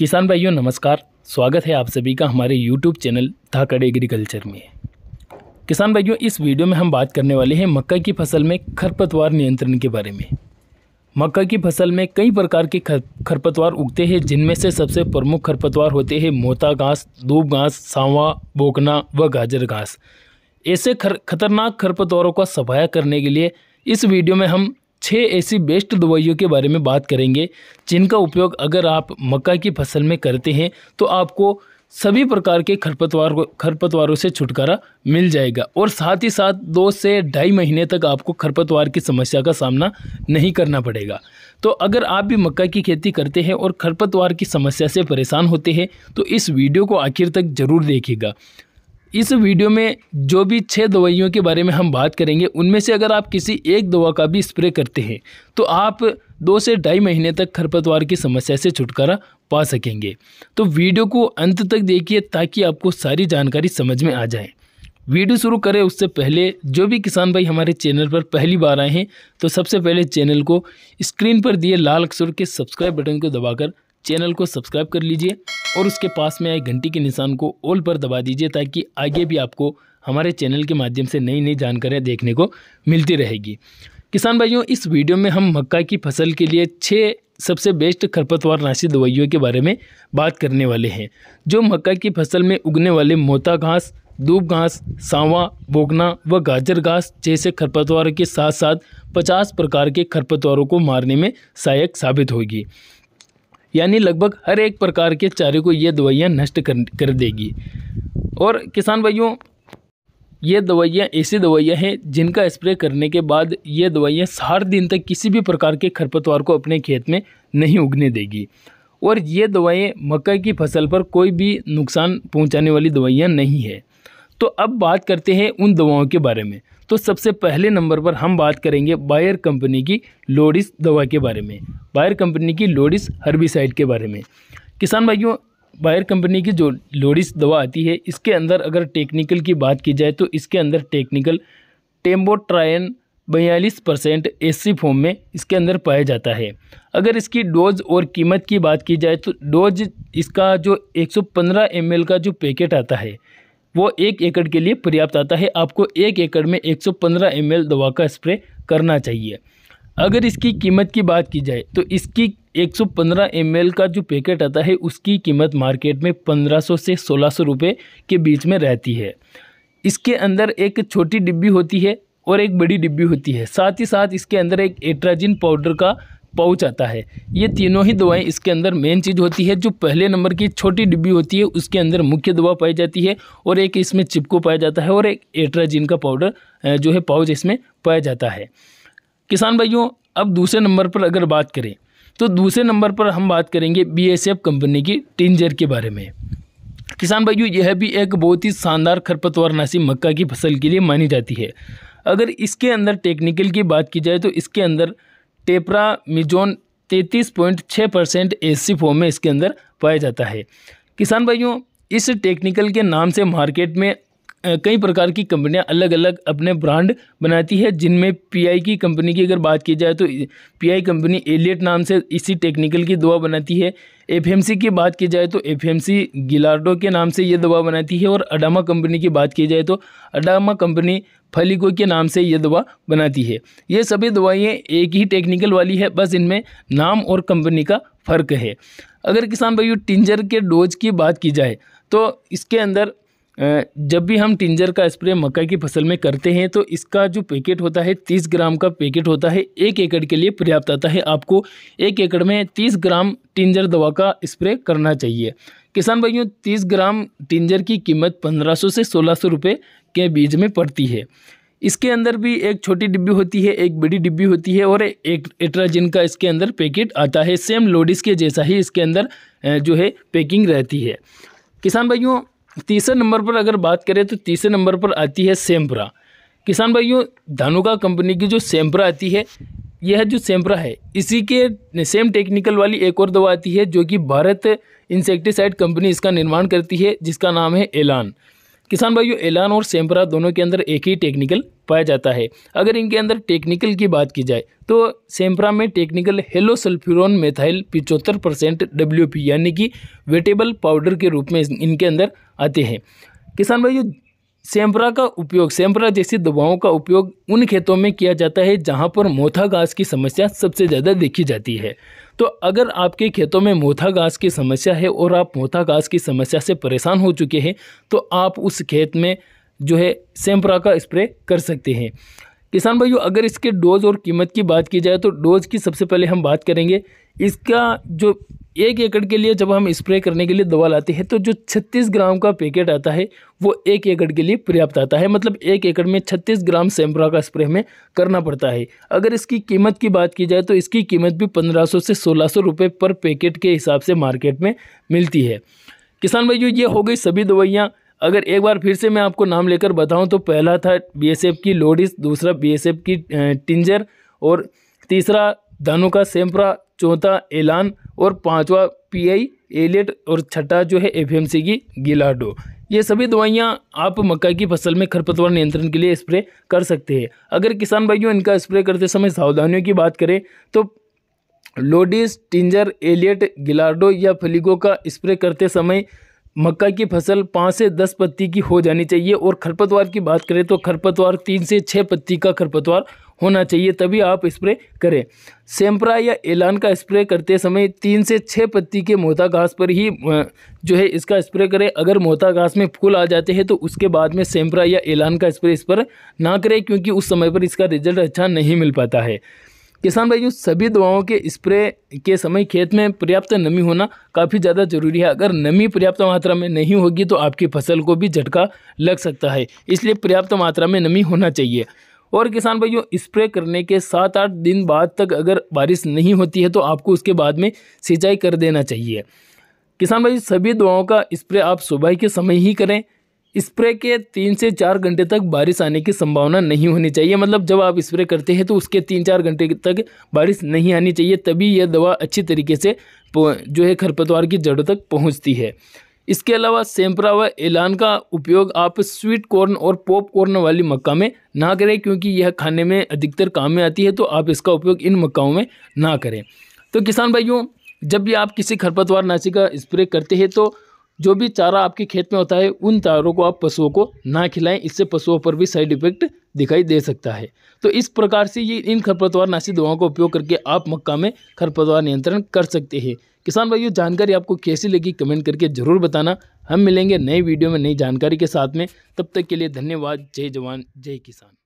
किसान भाइयों नमस्कार स्वागत है आप सभी का हमारे यूट्यूब चैनल धाकड़ एग्रीकल्चर में किसान भाइयों इस वीडियो में हम बात करने वाले हैं मक्का की फसल में खरपतवार नियंत्रण के बारे में मक्का की फसल में कई प्रकार के खरपतवार उगते हैं जिनमें से सबसे प्रमुख खरपतवार होते हैं मोता घास दूब घास सांवा बोकना व गाजर घास ऐसे खर खतरनाक खरपतवारों का सफाया करने के लिए इस वीडियो में हम छः ऐसी बेस्ट दवाइयों के बारे में बात करेंगे जिनका उपयोग अगर आप मक्का की फसल में करते हैं तो आपको सभी प्रकार के खरपतवार को खरपतवारों से छुटकारा मिल जाएगा और साथ ही साथ दो से ढाई महीने तक आपको खरपतवार की समस्या का सामना नहीं करना पड़ेगा तो अगर आप भी मक्का की खेती करते हैं और खरपतवार की समस्या से परेशान होते हैं तो इस वीडियो को आखिर तक ज़रूर देखिएगा इस वीडियो में जो भी छः दवाइयों के बारे में हम बात करेंगे उनमें से अगर आप किसी एक दवा का भी स्प्रे करते हैं तो आप दो से ढाई महीने तक खरपतवार की समस्या से छुटकारा पा सकेंगे तो वीडियो को अंत तक देखिए ताकि आपको सारी जानकारी समझ में आ जाए वीडियो शुरू करें उससे पहले जो भी किसान भाई हमारे चैनल पर पहली बार आए हैं तो सबसे पहले चैनल को स्क्रीन पर दिए लाल अक्षर के सब्सक्राइब बटन को दबाकर चैनल को सब्सक्राइब कर लीजिए और उसके पास में आए घंटी के निशान को ऑल पर दबा दीजिए ताकि आगे भी आपको हमारे चैनल के माध्यम से नई नई जानकारियाँ देखने को मिलती रहेगी किसान भाइयों इस वीडियो में हम मक्का की फसल के लिए छः सबसे बेस्ट खरपतवार नाशी दवाइयों के बारे में बात करने वाले हैं जो मक्का की फसल में उगने वाले मोता घास दूब घास सांवा बोगना व गाजर घास जैसे खरपतवारों के साथ साथ 50 प्रकार के खरपतवारों को मारने में सहायक साबित होगी यानी लगभग हर एक प्रकार के चारे को ये दवाइयाँ नष्ट कर कर देगी और किसान भाइयों ये दवाइयाँ ऐसी दवाइयाँ हैं जिनका स्प्रे करने के बाद ये दवाइयाँ साठ दिन तक किसी भी प्रकार के खरपतवार को अपने खेत में नहीं उगने देगी और ये दवाइयाँ मकई की फसल पर कोई भी नुकसान पहुँचाने वाली दवाइयाँ नहीं है तो अब बात करते हैं उन दवाओं के बारे में तो सबसे पहले नंबर पर हम बात करेंगे बायर कंपनी की लोडिस दवा के बारे में बायर कंपनी की लोडिस हर्बिसाइड के बारे में किसान भाइयों बायर कंपनी की जो लोडिस दवा आती है इसके अंदर अगर टेक्निकल की बात की जाए तो इसके अंदर टेक्निकल टेम्बोट्रायन बयालीस परसेंट एसी फॉर्म में इसके अंदर पाया जाता है अगर इसकी डोज और कीमत की बात की जाए तो डोज इसका जो 115 एमएल का जो पैकेट आता है वो एक एकड़ के लिए पर्याप्त आता है आपको एक एकड़ में 115 सौ दवा का स्प्रे करना चाहिए अगर इसकी कीमत की बात की जाए तो इसकी 115 सौ का जो पैकेट आता है उसकी कीमत मार्केट में 1500 से 1600 सौ के बीच में रहती है इसके अंदर एक छोटी डिब्बी होती है और एक बड़ी डिब्बी होती है साथ ही साथ इसके अंदर एक एट्राजिन पाउडर का पहुँच आता है ये तीनों ही दवाएं इसके अंदर मेन चीज़ होती है जो पहले नंबर की छोटी डिब्बी होती है उसके अंदर मुख्य दवा पाई जाती है और एक इसमें चिपको पाया जाता है और एक एट्राजिन का पाउडर जो है पाउच इसमें पाया जाता है किसान भाइयों अब दूसरे नंबर पर अगर बात करें तो दूसरे नंबर पर हम बात करेंगे बी कंपनी की टिंजर के बारे में किसान भाइयों यह भी एक बहुत ही शानदार खरपतवार खरपतवारनाशी मक्का की फसल के लिए मानी जाती है अगर इसके अंदर टेक्निकल की बात की जाए तो इसके अंदर मिजोन तैंतीस पॉइंट छः परसेंट एसी फॉर्म में इसके अंदर पाया जाता है किसान भाइयों इस टेक्निकल के नाम से मार्केट में कई प्रकार की कंपनियां अलग अलग अपने ब्रांड बनाती है जिनमें पीआई की कंपनी की अगर बात की जाए तो पीआई कंपनी एलियट नाम से इसी टेक्निकल की दवा बनाती है एफएमसी की बात की जाए तो एफएमसी गिलार्डो के नाम से ये दवा बनाती है और अडामा कंपनी की बात की जाए तो अडामा कंपनी फलिको के नाम से ये दवा बनाती है ये सभी दवाइयाँ एक ही टेक्निकल वाली है बस इनमें नाम और कंपनी का फ़र्क है अगर किसान भाइयों टिंजर के डोज की बात की जाए तो इसके अंदर जब भी हम टिंजर का स्प्रे मक्का की फसल में करते हैं तो इसका जो पैकेट होता है तीस ग्राम का पैकेट होता है एक एकड़ के लिए पर्याप्त आता है आपको एक एकड़ में तीस ग्राम टिंजर दवा का स्प्रे करना चाहिए किसान भाइयों तीस ग्राम टिंजर की कीमत पंद्रह सौ से सोलह सौ रुपये के बीज में पड़ती है इसके अंदर भी एक छोटी डिब्बी होती है एक बड़ी डिब्बी होती है और एक एट्राजिन का इसके अंदर पैकेट आता है सेम लोडिस के जैसा ही इसके अंदर जो है पैकिंग रहती है किसान भाइयों तीसरे नंबर पर अगर बात करें तो तीसरे नंबर पर आती है सेम्परा किसान भाइयों धनुका कंपनी की जो सेम्परा आती है यह जो सेम्परा है इसी के सेम टेक्निकल वाली एक और दवा आती है जो कि भारत इंसेक्टिसाइड कंपनी इसका निर्माण करती है जिसका नाम है एलान किसान भाइयों एलान और सेम्परा दोनों के अंदर एक ही टेक्निकल पाया जाता है अगर इनके अंदर टेक्निकल की बात की जाए तो सेम्परा में टेक्निकल हेलो सल्फ्यूरोन मेथाइल पिचहत्तर परसेंट डब्ल्यू यानी कि वेटेबल पाउडर के रूप में इनके अंदर आते हैं किसान भाइयों सेम्परा का उपयोग सेम्परा जैसी दवाओं का उपयोग उन खेतों में किया जाता है जहां पर मोथा घास की समस्या सबसे ज़्यादा देखी जाती है तो अगर आपके खेतों में मोथा घास की समस्या है और आप मोथा घास की समस्या से परेशान हो चुके हैं तो आप उस खेत में जो है सेम्परा का स्प्रे कर सकते हैं किसान भाइयों अगर इसके डोज़ और कीमत की बात की जाए तो डोज़ की सबसे पहले हम बात करेंगे इसका जो एक एकड़ के लिए जब हम स्प्रे करने के लिए दवा लाते हैं तो जो 36 ग्राम का पैकेट आता है वो एक एकड़ के लिए पर्याप्त आता है मतलब एक एकड़ में 36 ग्राम सैम्परा का स्प्रे हमें करना पड़ता है अगर इसकी कीमत की बात की जाए तो इसकी कीमत भी 1500 से 1600 रुपए पर पैकेट के हिसाब से मार्केट में मिलती है किसान भाइयों ये हो गई सभी दवाइयाँ अगर एक बार फिर से मैं आपको नाम लेकर बताऊँ तो पहला था बी की लोडिस दूसरा बी की टिंजर और तीसरा धानों का सैम्परा चौथा ऐलान और पांचवा पीआई एलेट और छठा जो है एफएमसी की गिलाडो ये सभी दवाइयाँ आप मक्का की फसल में खरपतवार नियंत्रण के लिए स्प्रे कर सकते हैं अगर किसान भाइयों इनका स्प्रे करते समय सावधानियों की बात करें तो लोडिस टिंजर एलियट गिलार्डो या फलिगो का स्प्रे करते समय मक्का की फसल पाँच से दस पत्ती की हो जानी चाहिए और खरपतवार की बात करें तो खरपतवार तीन से छः पत्ती का खरपतवार होना चाहिए तभी आप स्प्रे करें सेम्परा या एलान का स्प्रे करते समय तीन से छः पत्ती के मोता घास पर ही जो है इसका स्प्रे करें अगर मोता घास में फूल आ जाते हैं तो उसके बाद में सेम्परा या एलान का स्प्रे इस पर ना करें क्योंकि उस समय पर इसका रिजल्ट अच्छा नहीं मिल पाता है किसान भाइयों सभी दवाओं के स्प्रे के समय खेत में पर्याप्त नमी होना काफ़ी ज़्यादा जरूरी है अगर नमी पर्याप्त मात्रा में नहीं होगी तो आपकी फसल को भी झटका लग सकता है इसलिए पर्याप्त मात्रा में नमी होना चाहिए और किसान भाइयों स्प्रे करने के सात आठ दिन बाद तक अगर बारिश नहीं होती है तो आपको उसके बाद में सिंचाई कर देना चाहिए किसान भाई सभी दवाओं का स्प्रे आप सुबह के समय ही करें स्प्रे के तीन से चार घंटे तक बारिश आने की संभावना नहीं होनी चाहिए मतलब जब आप स्प्रे करते हैं तो उसके तीन चार घंटे तक बारिश नहीं आनी चाहिए तभी यह दवा अच्छी तरीके से जो है खरपतवार की जड़ों तक पहुँचती है इसके अलावा सेम्परा व एलान का उपयोग आप स्वीट कॉर्न और पॉपकॉर्न वाली मक्का में ना करें क्योंकि यह खाने में अधिकतर काम में आती है तो आप इसका उपयोग इन मक्काओं में ना करें तो किसान भाइयों जब भी आप किसी खरपतवार नाशी का स्प्रे करते हैं तो जो भी चारा आपके खेत में होता है उन चारों को आप पशुओं को ना खिलाएं इससे पशुओं पर भी साइड इफेक्ट दिखाई दे सकता है तो इस प्रकार से ये इन खरपतवार नाशी दवाओं का उपयोग करके आप मक्का में खरपतवार नियंत्रण कर सकते हैं किसान भाइयों जानकारी आपको कैसी लगी कमेंट करके ज़रूर बताना हम मिलेंगे नई वीडियो में नई जानकारी के साथ में तब तक के लिए धन्यवाद जय जवान जय किसान